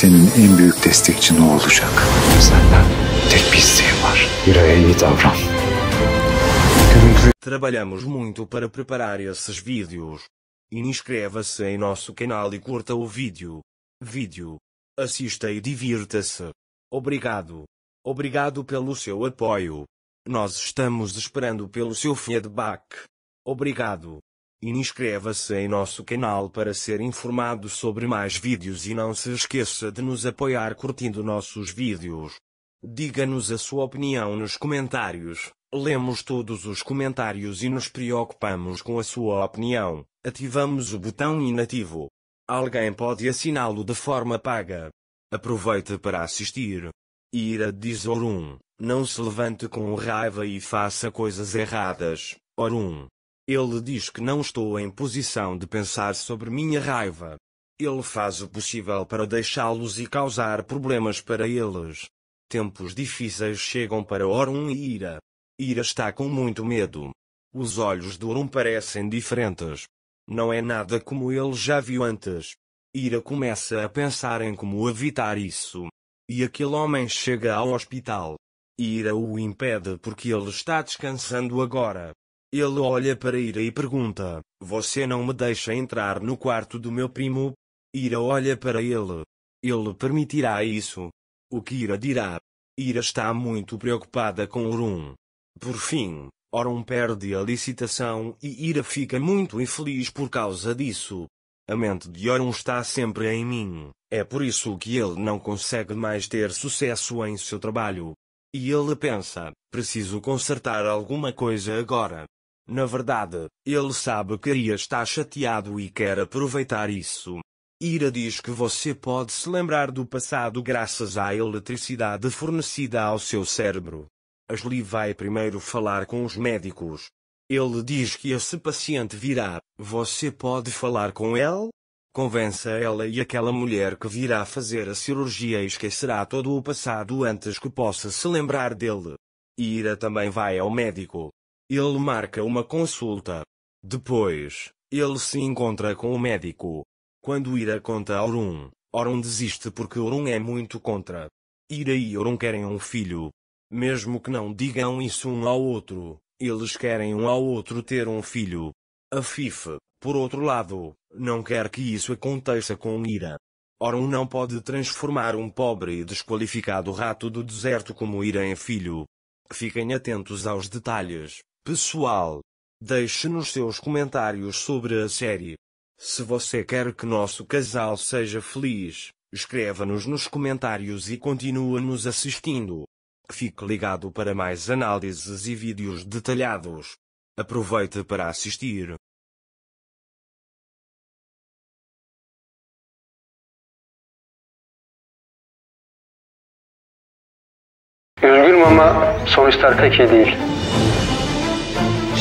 senin en büyük destekçin o olacak. Senden tek bir isteğim var. Yüreğe iyi davran. Trabalhamos muito para preparar esses vídeos. Inscreva-se em nosso canal e curta o vídeo. Vídeo. Assista e divirta-se. Obrigado. Obrigado pelo seu apoio. Nós estamos esperando pelo seu feedback. Obrigado. Inscreva-se em nosso canal para ser informado sobre mais vídeos e não se esqueça de nos apoiar curtindo nossos vídeos. Diga-nos a sua opinião nos comentários. Lemos todos os comentários e nos preocupamos com a sua opinião. Ativamos o botão inativo. Alguém pode assiná-lo de forma paga. Aproveite para assistir. Ira diz Orum, não se levante com raiva e faça coisas erradas. Orum. Ele diz que não estou em posição de pensar sobre minha raiva. Ele faz o possível para deixá-los e causar problemas para eles. Tempos difíceis chegam para Orun e Ira. Ira está com muito medo. Os olhos de Orun parecem diferentes. Não é nada como ele já viu antes. Ira começa a pensar em como evitar isso. E aquele homem chega ao hospital. Ira o impede porque ele está descansando agora. Ele olha para Ira e pergunta: Você não me deixa entrar no quarto do meu primo? Ira olha para ele. Ele permitirá isso. O que Ira dirá? Ira está muito preocupada com Orun. Por fim, Orun perde a licitação e Ira fica muito infeliz por causa disso. A mente de Orun está sempre em mim, é por isso que ele não consegue mais ter sucesso em seu trabalho. E ele pensa: preciso consertar alguma coisa agora. Na verdade, ele sabe que Iria está chateado e quer aproveitar isso. Ira diz que você pode se lembrar do passado graças à eletricidade fornecida ao seu cérebro. Ashley vai primeiro falar com os médicos. Ele diz que esse paciente virá. Você pode falar com ele? Convença ela e aquela mulher que virá fazer a cirurgia e esquecerá todo o passado antes que possa se lembrar dele. Ira também vai ao médico. Ele marca uma consulta. Depois, ele se encontra com o médico. Quando Ira conta a Orun, Orun desiste porque Orun é muito contra. Ira e Orun querem um filho. Mesmo que não digam isso um ao outro, eles querem um ao outro ter um filho. A FIF, por outro lado, não quer que isso aconteça com Ira. Orun não pode transformar um pobre e desqualificado rato do deserto como Ira em filho. Fiquem atentos aos detalhes. Pessoal, deixe-nos seus comentários sobre a série. Se você quer que nosso casal seja feliz, escreva-nos nos comentários e continue nos assistindo. Fique ligado para mais análises e vídeos detalhados. Aproveite para assistir. Öngül mama sonuçta arka değil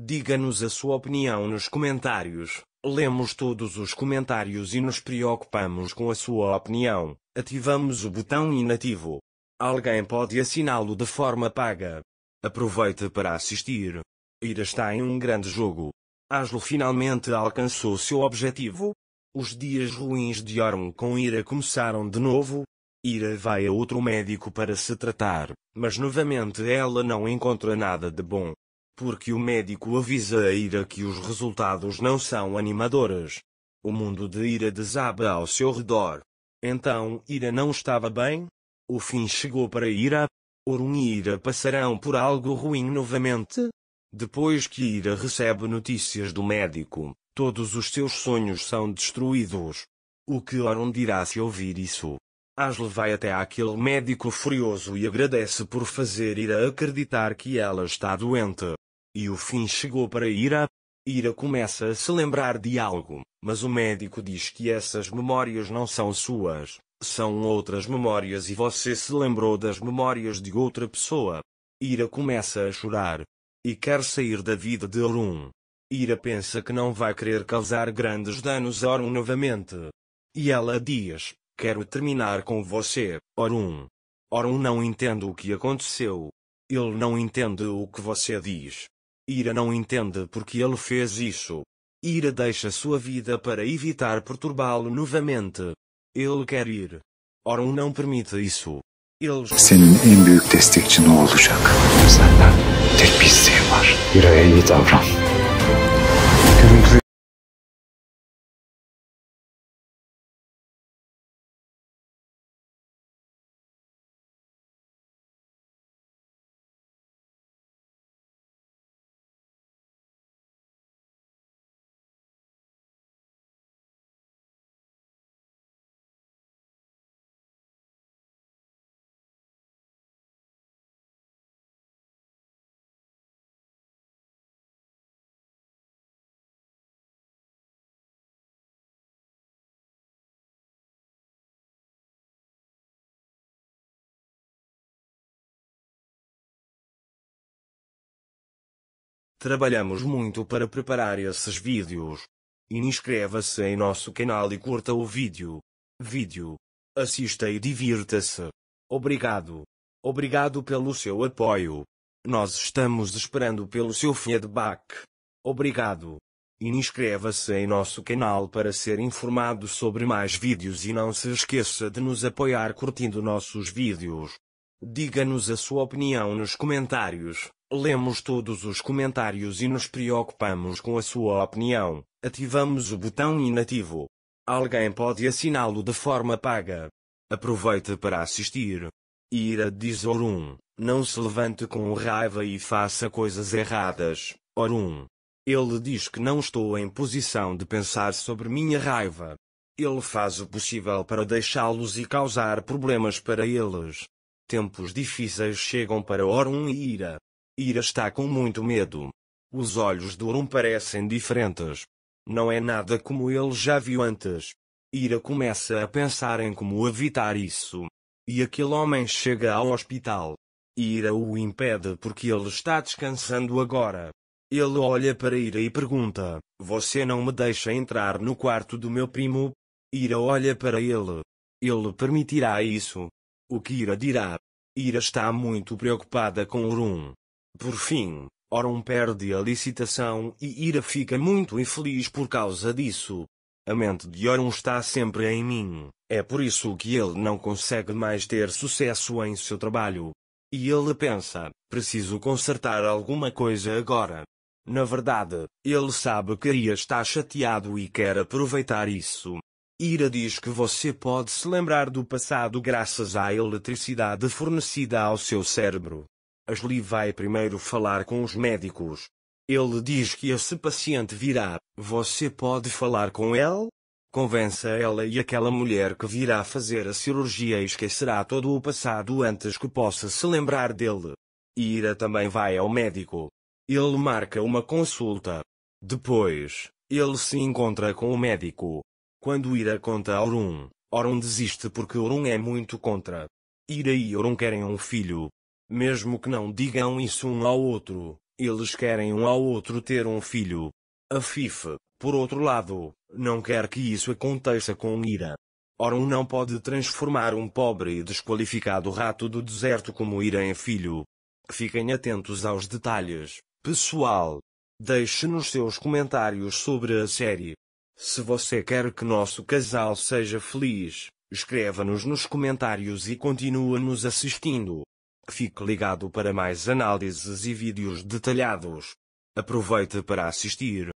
Diga-nos a sua opinião nos comentários. Lemos todos os comentários e nos preocupamos com a sua opinião. Ativamos o botão inativo. Alguém pode assiná-lo de forma paga. Aproveite para assistir. Ira está em um grande jogo. Aslo finalmente alcançou seu objetivo. Os dias ruins de Orm com Ira começaram de novo. Ira vai a outro médico para se tratar, mas novamente ela não encontra nada de bom. Porque o médico avisa a ira que os resultados não são animadores. O mundo de ira desaba ao seu redor. Então ira não estava bem? O fim chegou para ira? Orun e ira passarão por algo ruim novamente? Depois que ira recebe notícias do médico, todos os seus sonhos são destruídos. O que Orun dirá se ouvir isso? Asle vai até aquele médico furioso e agradece por fazer Ira acreditar que ela está doente. E o fim chegou para Ira. Ira começa a se lembrar de algo, mas o médico diz que essas memórias não são suas, são outras memórias e você se lembrou das memórias de outra pessoa. Ira começa a chorar. E quer sair da vida de Orun. Ira pensa que não vai querer causar grandes danos a Orun novamente. E ela diz: Quero terminar com você, Orun. Orun não entende o que aconteceu. Ele não entende o que você diz. Ira não entende porque ele fez isso. Ira deixa sua vida para evitar perturbá-lo novamente. Ele quer ir. Orun não permite isso. Eles... Senin en büyük destekçin o olacak. Senden tek bir isteğim var. Ira'ya iyi davran. Trabalhamos muito para preparar esses vídeos. Inscreva-se em nosso canal e curta o vídeo. Vídeo. Assista e divirta-se. Obrigado. Obrigado pelo seu apoio. Nós estamos esperando pelo seu feedback. Obrigado. Inscreva-se em nosso canal para ser informado sobre mais vídeos e não se esqueça de nos apoiar curtindo nossos vídeos. Diga-nos a sua opinião nos comentários. Lemos todos os comentários e nos preocupamos com a sua opinião. Ativamos o botão inativo. Alguém pode assiná-lo de forma paga. Aproveite para assistir. Ira diz Orum. Não se levante com raiva e faça coisas erradas, Orum. Ele diz que não estou em posição de pensar sobre minha raiva. Ele faz o possível para deixá-los e causar problemas para eles. Tempos difíceis chegam para Orum e Ira. Ira está com muito medo. Os olhos do Orum parecem diferentes. Não é nada como ele já viu antes. Ira começa a pensar em como evitar isso. E aquele homem chega ao hospital. Ira o impede porque ele está descansando agora. Ele olha para Ira e pergunta: Você não me deixa entrar no quarto do meu primo? Ira olha para ele. Ele permitirá isso. O que Ira dirá? Ira está muito preocupada com Urum. Por fim, Oron perde a licitação e Ira fica muito infeliz por causa disso. A mente de Oron está sempre em mim, é por isso que ele não consegue mais ter sucesso em seu trabalho. E ele pensa, preciso consertar alguma coisa agora. Na verdade, ele sabe que Ira está chateado e quer aproveitar isso. Ira diz que você pode se lembrar do passado graças à eletricidade fornecida ao seu cérebro, Ashley vai primeiro falar com os médicos. Ele diz que esse paciente virá. Você pode falar com ele? Convença ela e aquela mulher que virá fazer a cirurgia e esquecerá todo o passado antes que possa se lembrar dele. Ira também vai ao médico. Ele marca uma consulta. Depois, ele se encontra com o médico. Quando Ira conta a Orun, Orun desiste porque Orun é muito contra. Ira e Orun querem um filho, mesmo que não digam isso um ao outro, eles querem um ao outro ter um filho. A FIFA, por outro lado, não quer que isso aconteça com Ira. Ora, um não pode transformar um pobre e desqualificado rato do deserto como Ira em filho. Fiquem atentos aos detalhes, pessoal. Deixe-nos seus comentários sobre a série. Se você quer que nosso casal seja feliz, escreva-nos nos comentários e continua nos assistindo. Fique ligado para mais análises e vídeos detalhados. Aproveite para assistir.